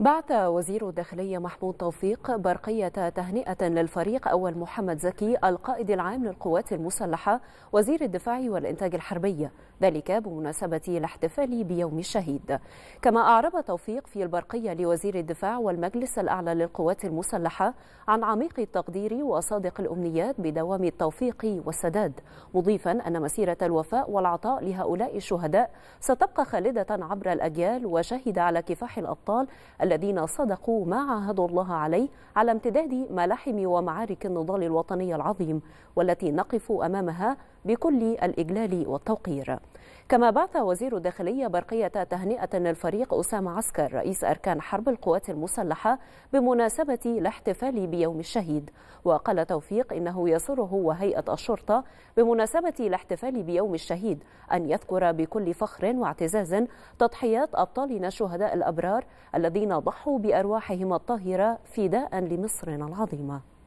بعث وزير الداخلية محمود توفيق برقية تهنئة للفريق أول محمد زكي القائد العام للقوات المسلحة وزير الدفاع والإنتاج الحربي ذلك بمناسبة الاحتفال بيوم الشهيد كما أعرب توفيق في البرقية لوزير الدفاع والمجلس الأعلى للقوات المسلحة عن عميق التقدير وصادق الأمنيات بدوام التوفيق والسداد مضيفا أن مسيرة الوفاء والعطاء لهؤلاء الشهداء ستبقى خالدة عبر الأجيال وشهد على كفاح الأبطال الذين صدقوا ما عاهدوا الله عليه على امتداد ملاحم ومعارك النضال الوطني العظيم والتي نقف أمامها بكل الإجلال والتوقير كما بعث وزير الداخلية برقية تهنئة للفريق أسامة عسكر رئيس أركان حرب القوات المسلحة بمناسبة الاحتفال بيوم الشهيد وقال توفيق إنه يسره وهيئة الشرطة بمناسبة الاحتفال بيوم الشهيد أن يذكر بكل فخر واعتزاز تضحيات أبطالنا الشهداء الأبرار الذين ضحوا بأرواحهم الطاهرة فداء لمصرنا العظيمة